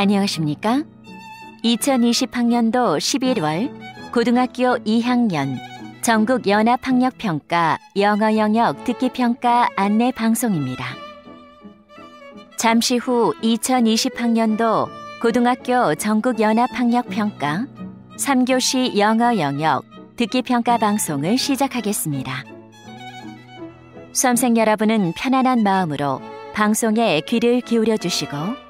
안녕하십니까? 2020학년도 11월 고등학교 2학년 전국 연합학력평가 영어 영역 듣기 평가 안내 방송입니다. 잠시 후 2020학년도 고등학교 전국 연합학력평가 3교시 영어 영역 듣기 평가 방송을 시작하겠습니다. 수험생 여러분은 편안한 마음으로 방송에 귀를 기울여 주시고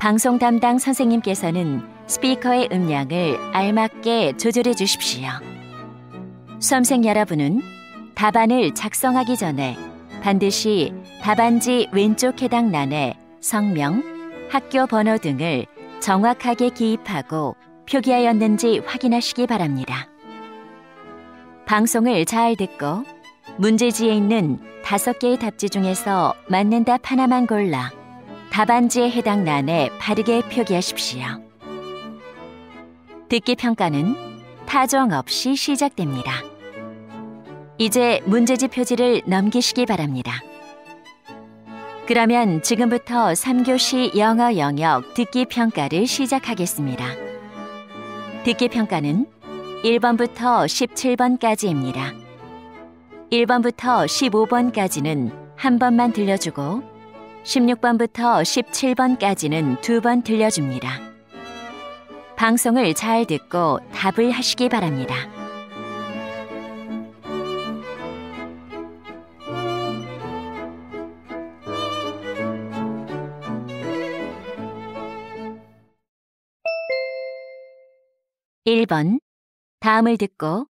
방송 담당 선생님께서는 스피커의 음량을 알맞게 조절해 주십시오. 수험생 여러분은 답안을 작성하기 전에 반드시 답안지 왼쪽 해당 란에 성명, 학교 번호 등을 정확하게 기입하고 표기하였는지 확인하시기 바랍니다. 방송을 잘 듣고 문제지에 있는 다섯 개의 답지 중에서 맞는 답 하나만 골라 답안지에 해당 란에 바르게 표기하십시오. 듣기 평가는 타정 없이 시작됩니다. 이제 문제집 표지를 넘기시기 바랍니다. 그러면 지금부터 3교시 영어 영역 듣기 평가를 시작하겠습니다. 듣기 평가는 1번부터 17번까지입니다. 1번부터 15번까지는 한 번만 들려주고 16번부터 17번까지는 두 번 들려줍니다. 방송을 잘 듣고 답을 하시기 바랍니다. 1번 다음을 듣고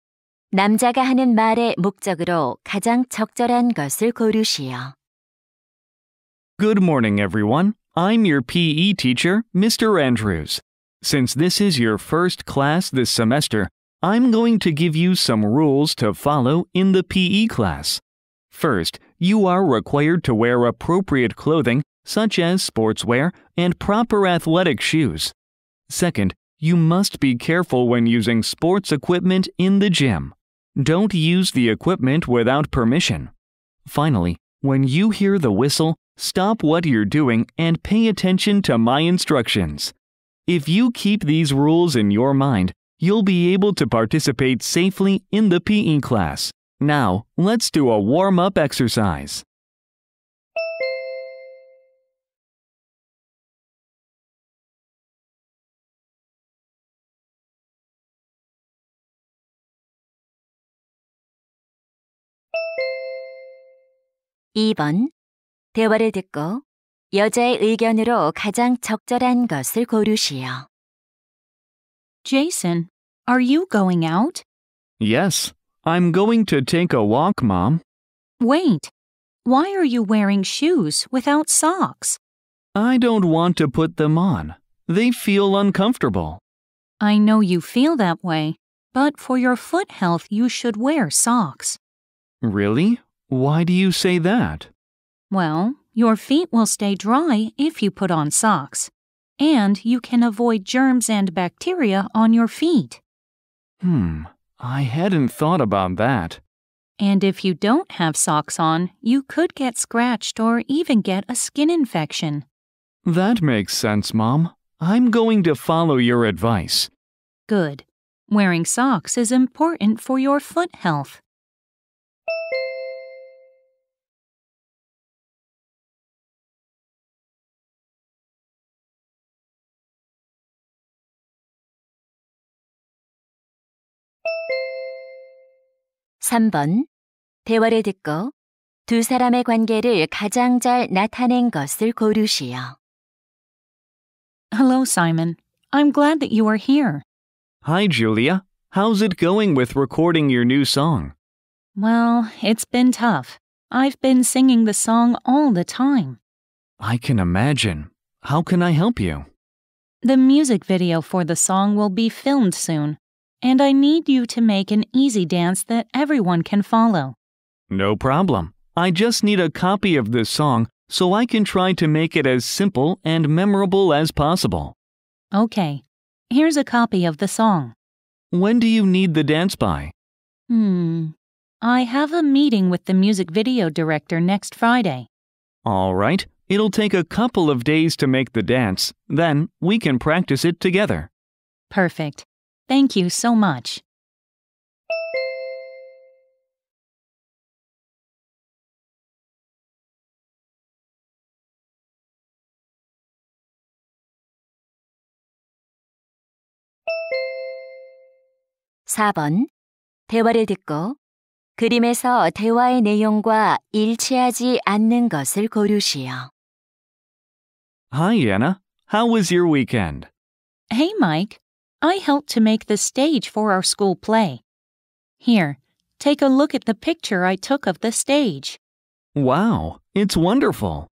남자가 하는 말의 목적으로 가장 적절한 것을 고르시오. Good morning, everyone. I'm your PE teacher, Mr. Andrews. Since this is your first class this semester, I'm going to give you some rules to follow in the PE class. First, you are required to wear appropriate clothing, such as sportswear and proper athletic shoes. Second, you must be careful when using sports equipment in the gym. Don't use the equipment without permission. Finally, when you hear the whistle, Stop what you're doing and pay attention to my instructions. If you keep these rules in your mind, you'll be able to participate safely in the PE class. Now, let's do a warm-up exercise. (2번) 대화를 듣고 여자의 의견으로 가장 적절한 것을 고르시오. Jason, are you going out? Yes, I'm going to take a walk, Mom. Wait, why are you wearing shoes without socks? I don't want to put them on. They feel uncomfortable. I know you feel that way, but for your foot health, you should wear socks. Really? Why do you say that? Well, your feet will stay dry if you put on socks, and you can avoid germs and bacteria on your feet. Hmm, I hadn't thought about that. And if you don't have socks on, you could get scratched or even get a skin infection. That makes sense, Mom. I'm going to follow your advice. Good. Wearing socks is important for your foot health. 3번. 대화를 듣고 두 사람의 관계를 가장 잘 나타낸 것을 고르시오. Hello, Simon. I'm glad that you are here. Hi, Julia. How's it going with recording your new song? Well, it's been tough. I've been singing the song all the time. I can imagine. How can I help you? The music video for the song will be filmed soon and I need you to make an easy dance that everyone can follow. No problem. I just need a copy of this song so I can try to make it as simple and memorable as possible. Okay. Here's a copy of the song. When do you need the dance by? Hmm. I have a meeting with the music video director next Friday. All right. It'll take a couple of days to make the dance, then we can practice it together. Perfect. Thank you so much. (4번) 대화를 듣고 그림에서 대화의 내용과 일치하지 않는 것을 고르시오. Hi, Anna. How was your weekend? Hey, Mike. I helped to make the stage for our school play. Here, take a look at the picture I took of the stage. Wow, it's wonderful.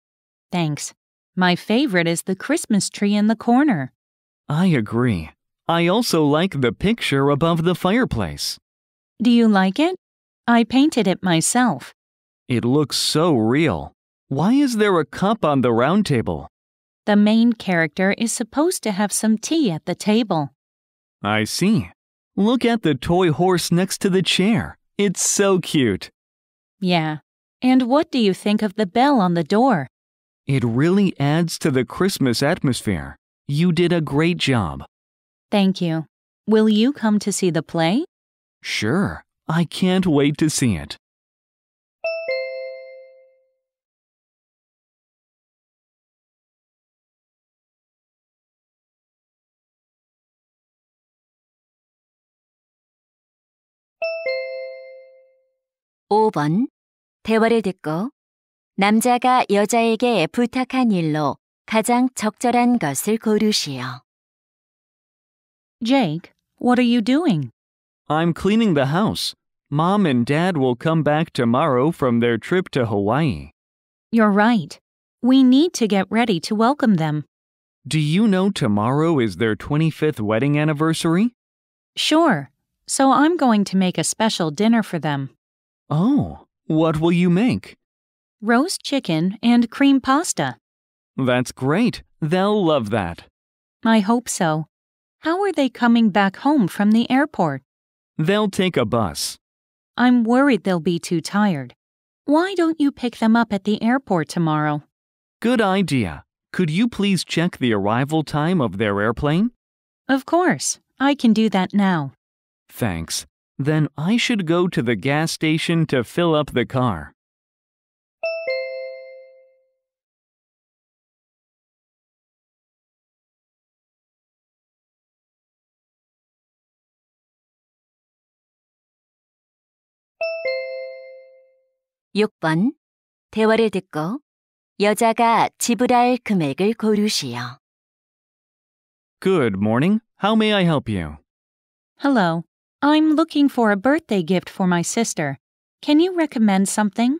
Thanks. My favorite is the Christmas tree in the corner. I agree. I also like the picture above the fireplace. Do you like it? I painted it myself. It looks so real. Why is there a cup on the round table? The main character is supposed to have some tea at the table. I see. Look at the toy horse next to the chair. It's so cute. Yeah. And what do you think of the bell on the door? It really adds to the Christmas atmosphere. You did a great job. Thank you. Will you come to see the play? Sure. I can't wait to see it. 5번. 대화를 듣고 남자가 여자에게 부탁한 일로 가장 적절한 것을 고르시오. Jake, what are you doing? I'm cleaning the house. Mom and Dad will come back tomorrow from their trip to Hawaii. You're right. We need to get ready to welcome them. Do you know tomorrow is their 25th wedding anniversary? Sure. So I'm going to make a special dinner for them. Oh, what will you make? Roast chicken and cream pasta. That's great. They'll love that. I hope so. How are they coming back home from the airport? They'll take a bus. I'm worried they'll be too tired. Why don't you pick them up at the airport tomorrow? Good idea. Could you please check the arrival time of their airplane? Of course. I can do that now. Thanks. Then I should go to the gas station to fill up the car. (6번) 대화를 듣고 여자가 지불할 금액을 고르시오. Good morning. How may I help you? Hello. I'm looking for a birthday gift for my sister. Can you recommend something?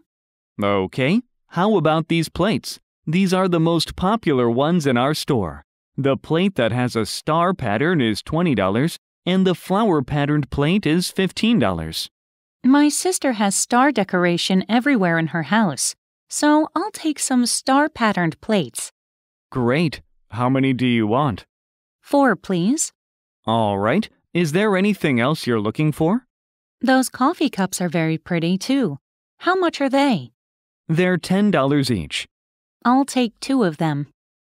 Okay. How about these plates? These are the most popular ones in our store. The plate that has a star pattern is $20, and the flower patterned plate is $15. My sister has star decoration everywhere in her house, so I'll take some star patterned plates. Great. How many do you want? Four, please. All right. Is there anything else you're looking for? Those coffee cups are very pretty, too. How much are they? They're $10 each. I'll take two of them.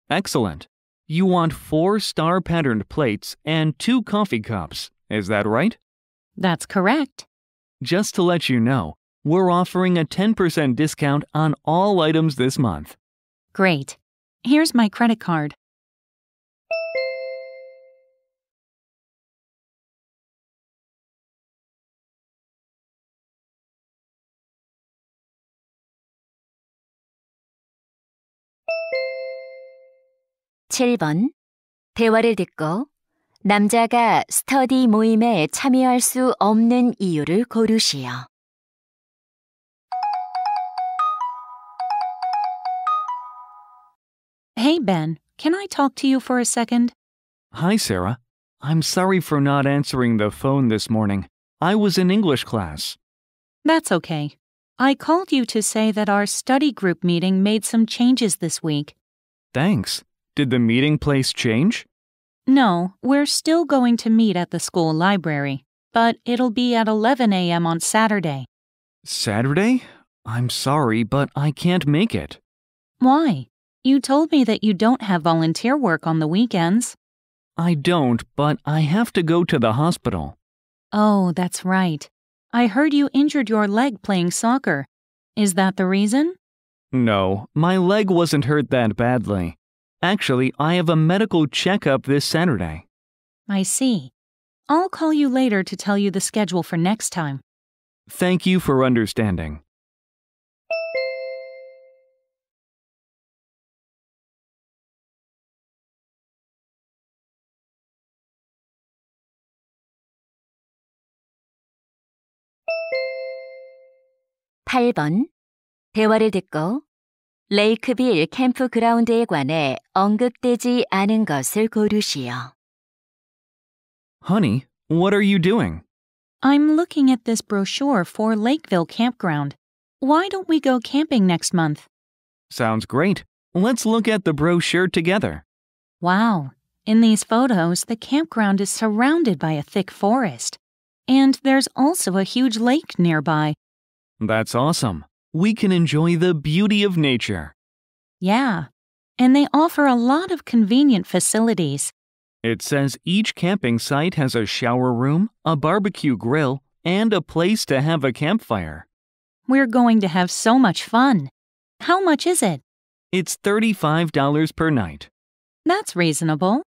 Excellent. You want four star patterned plates and two coffee cups, is that right? That's correct. Just to let you know, we're offering a 10% discount on all items this month. Great. Here's my credit card. 7번 대화를 듣고 남자가 스터디 모임에 참여할 수 없는 이유를 고르시오. Hey Ben, can I talk to you for a second? Hi Sarah. I'm sorry for not answering the phone this morning. I was in English class. That's okay. I called you to say that our study group meeting made some changes this week. Thanks. Did the meeting place change? No, we're still going to meet at the school library, but it'll be at 11 a.m. on Saturday. Saturday? I'm sorry, but I can't make it. Why? You told me that you don't have volunteer work on the weekends. I don't, but I have to go to the hospital. Oh, that's right. I heard you injured your leg playing soccer. Is that the reason? No, my leg wasn't hurt that badly. Actually, I have a medical checkup this Saturday. I see. I'll call you later to tell you the schedule for next time. Thank you for understanding. (8번) 대화를 듣고 레이크빌 캠프그라운드에 관해 언급되지 않은 것을 고르시오. Honey, what are you doing? I'm looking at this brochure for Lakeville Campground. Why don't we go camping next month? Sounds great. Let's look at the brochure together. Wow. In these photos, the campground is surrounded by a thick forest. And there's also a huge lake nearby. That's awesome we can enjoy the beauty of nature. Yeah, and they offer a lot of convenient facilities. It says each camping site has a shower room, a barbecue grill, and a place to have a campfire. We're going to have so much fun. How much is it? It's $35 per night. That's reasonable.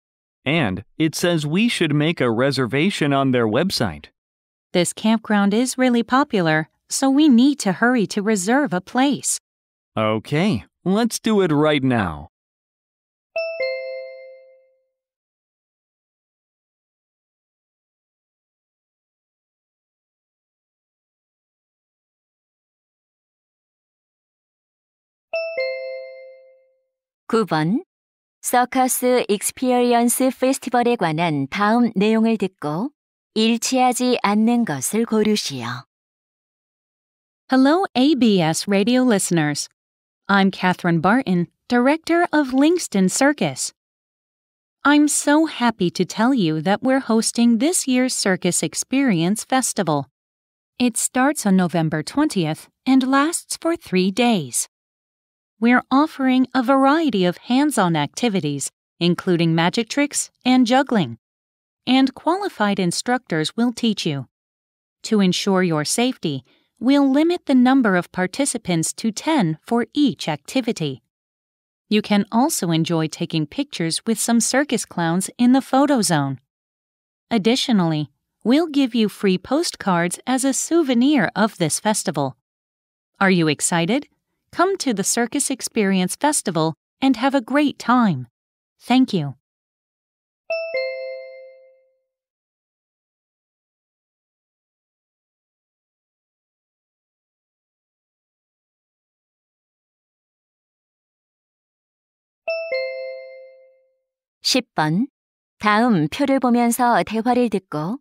And it says we should make a reservation on their website. This campground is really popular, so we need to hurry to reserve a place. Okay, let's do it right now. (9번) 서커스 익스피리언스 페스티벌에 관한 다음 내용을 듣고 일치하지 않는 것을 고르시오. Hello, ABS radio listeners. I'm Katherine Barton, director of Linkston Circus. I'm so happy to tell you that we're hosting this year's Circus Experience Festival. It starts on November 20th and lasts for three days. We're offering a variety of hands on activities, including magic tricks and juggling. And qualified instructors will teach you. To ensure your safety, we'll limit the number of participants to 10 for each activity. You can also enjoy taking pictures with some circus clowns in the photo zone. Additionally, we'll give you free postcards as a souvenir of this festival. Are you excited? Come to the Circus Experience Festival and have a great time. Thank you. 10번. 다음 표를 보면서 대화를 듣고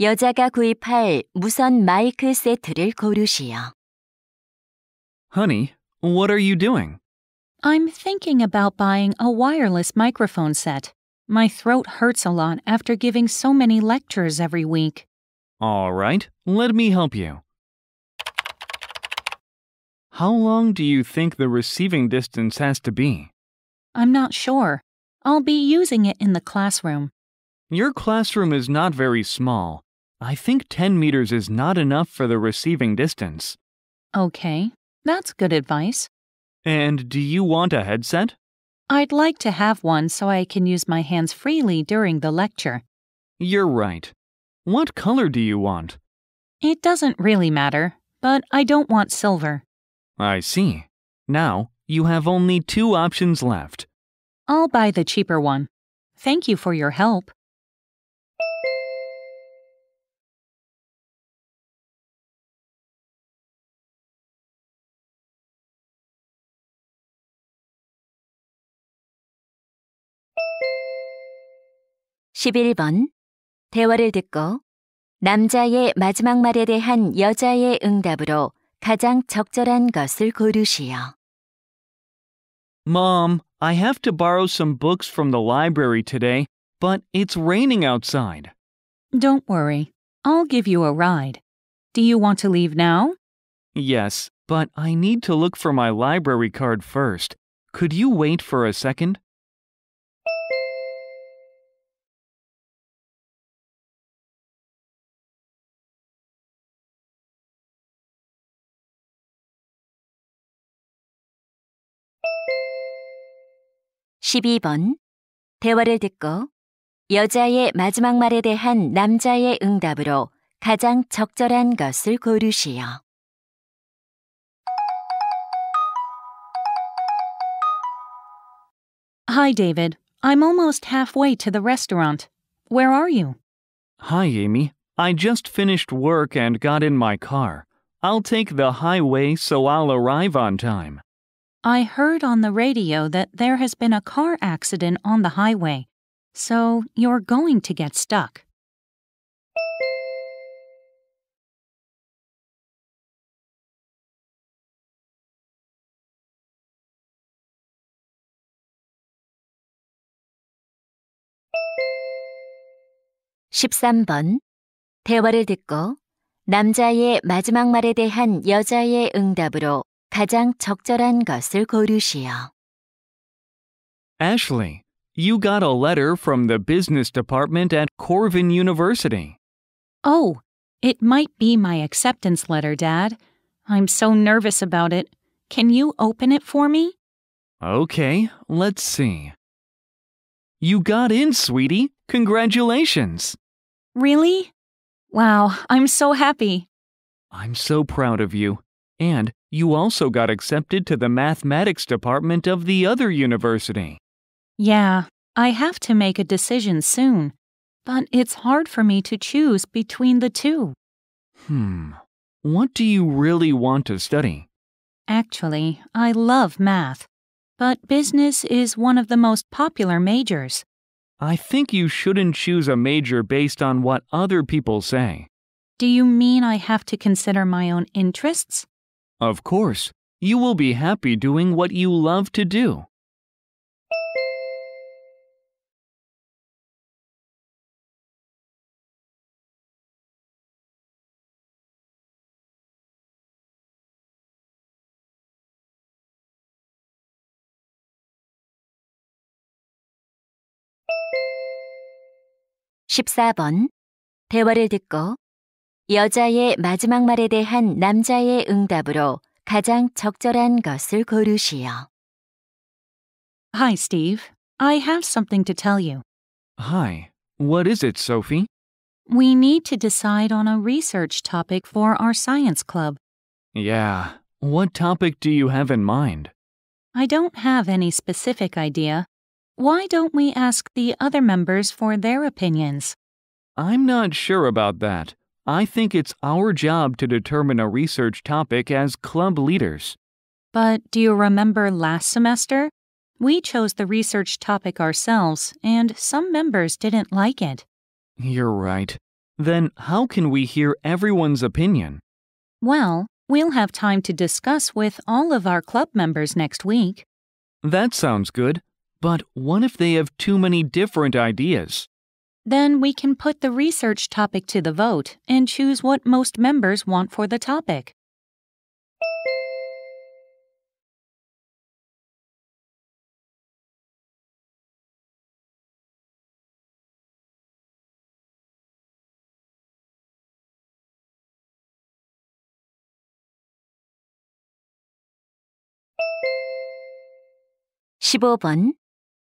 여자가 구입할 무선 마이크 세트를 고르시오. Honey, what are you doing? I'm thinking about buying a wireless microphone set. My throat hurts a lot after giving so many lectures every week. All right, let me help you. How long do you think the receiving distance has to be? I'm not sure. I'll be using it in the classroom. Your classroom is not very small. I think 10 meters is not enough for the receiving distance. Okay, that's good advice. And do you want a headset? I'd like to have one so I can use my hands freely during the lecture. You're right. What color do you want? It doesn't really matter, but I don't want silver. I see. Now, you have only two options left I'll buy the cheaper one. Thank you for your help. (11번) 대화를 듣고 남자의 마지막 말에 대한 여자의 응답으로 가장 적절한 것을 고르시오. Mom, I have to borrow some books from the library today, but it's raining outside. Don't worry. I'll give you a ride. Do you want to leave now? Yes, but I need to look for my library card first. Could you wait for a second? 12번 대화를 듣고 여자의 마지막 말에 대한 남자의 응답으로 가장 적절한 것을 고르시오. Hi, David. I'm almost halfway to the restaurant. Where are you? Hi, Amy. I just finished work and got in my car. I'll take the highway so I'll arrive on time. I heard on the radio that there has been a car accident on the highway, so you're going to get stuck. (13번) 대화를 듣고 남자의 마지막 말에 대한 여자의 응답으로 가장 적절한 것을 고르시오. Ashley, you got a letter from the business department at Corvin University. Oh, it might be my acceptance letter, Dad. I'm so nervous about it. Can you open it for me? Okay, let's see. You got in, sweetie. Congratulations. Really? Wow, I'm so happy. I'm so proud of you. And you also got accepted to the mathematics department of the other university. Yeah, I have to make a decision soon, but it's hard for me to choose between the two. Hmm, what do you really want to study? Actually, I love math, but business is one of the most popular majors. I think you shouldn't choose a major based on what other people say. Do you mean I have to consider my own interests? Of course, you will be happy doing what you love to do. (14번) 대화를 듣고 여자의 마지막 말에 대한 남자의 응답으로 가장 적절한 것을 고르시오. Hi, Steve. I have something to tell you. Hi. What is it, Sophie? We need to decide on a research topic for our science club. Yeah. What topic do you have in mind? I don't have any specific idea. Why don't we ask the other members for their opinions? I'm not sure about that. I think it's our job to determine a research topic as club leaders. But do you remember last semester? We chose the research topic ourselves, and some members didn't like it. You're right. Then how can we hear everyone's opinion? Well, we'll have time to discuss with all of our club members next week. That sounds good, but what if they have too many different ideas? Then we can put the research topic to the vote and choose what most members want for the topic.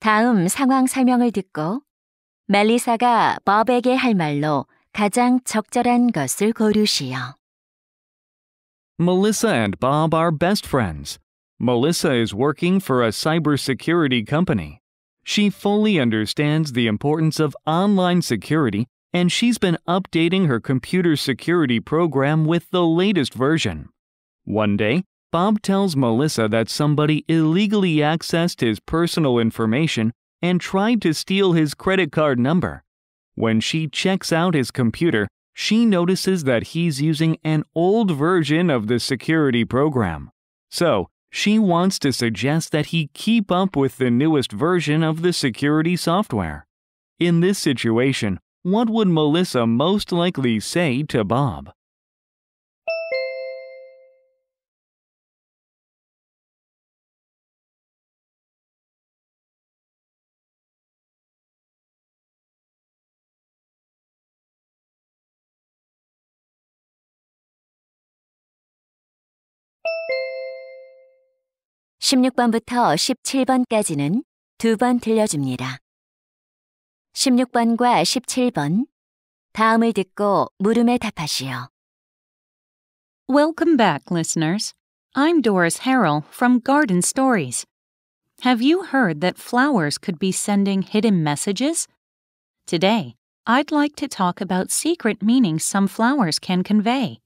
다음 상황 설명을 듣고 말리사가 법에게 할 말로 가장 적절한 것을 고르시오. Melissa and Bob are best friends. Melissa is working for a cybersecurity company. She fully understands the importance of online security and she's been updating her computer security program with the latest version. One day, Bob tells Melissa that somebody illegally accessed his personal information and tried to steal his credit card number. When she checks out his computer, she notices that he's using an old version of the security program. So, she wants to suggest that he keep up with the newest version of the security software. In this situation, what would Melissa most likely say to Bob? 16번부터 17번까지는 두 번 들려줍니다. 16번과 17번. 다음을 듣고 물음에 답하시오. Welcome back, listeners. I'm Doris Harrell from Garden Stories. Have you heard that flowers could be sending hidden messages? Today, I'd like to talk about secret meanings some flowers can convey.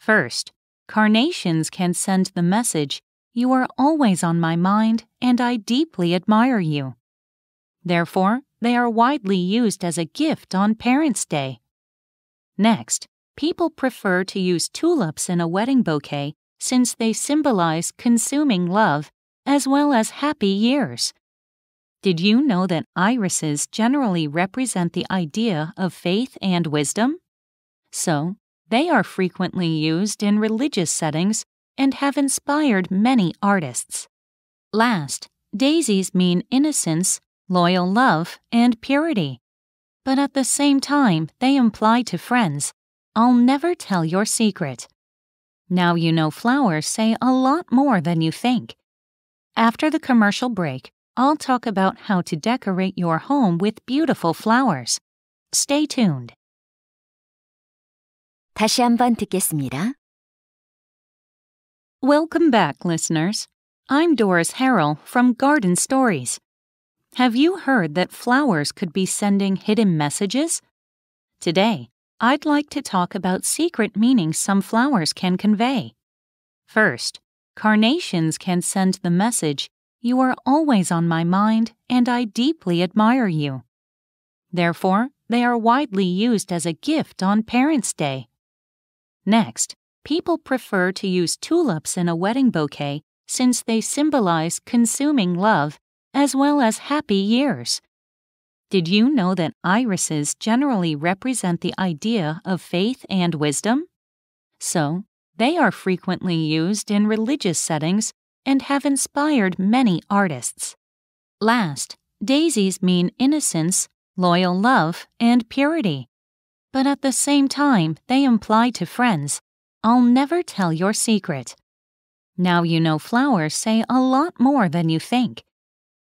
First, carnations can send the message you are always on my mind, and I deeply admire you. Therefore, they are widely used as a gift on Parents' Day. Next, people prefer to use tulips in a wedding bouquet since they symbolize consuming love as well as happy years. Did you know that irises generally represent the idea of faith and wisdom? So, they are frequently used in religious settings and have inspired many artists. Last, daisies mean innocence, loyal love, and purity. But at the same time, they imply to friends, I'll never tell your secret. Now you know flowers say a lot more than you think. After the commercial break, I'll talk about how to decorate your home with beautiful flowers. Stay tuned. 다시 한번 듣겠습니다. Welcome back, listeners. I'm Doris Harrell from Garden Stories. Have you heard that flowers could be sending hidden messages? Today, I'd like to talk about secret meanings some flowers can convey. First, carnations can send the message, You are always on my mind and I deeply admire you. Therefore, they are widely used as a gift on Parents' Day. Next, people prefer to use tulips in a wedding bouquet since they symbolize consuming love as well as happy years. Did you know that irises generally represent the idea of faith and wisdom? So, they are frequently used in religious settings and have inspired many artists. Last, daisies mean innocence, loyal love, and purity. But at the same time, they imply to friends I'll never tell your secret. Now you know flowers say a lot more than you think.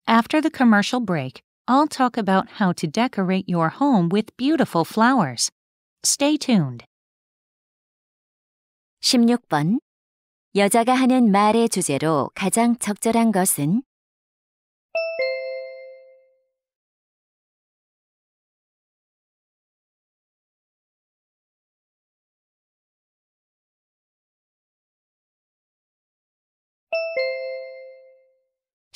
After the commercial break, I'll talk about how to decorate your home with beautiful flowers. Stay tuned. 16번 여자가 하는 말의 주제로 가장 적절한 것은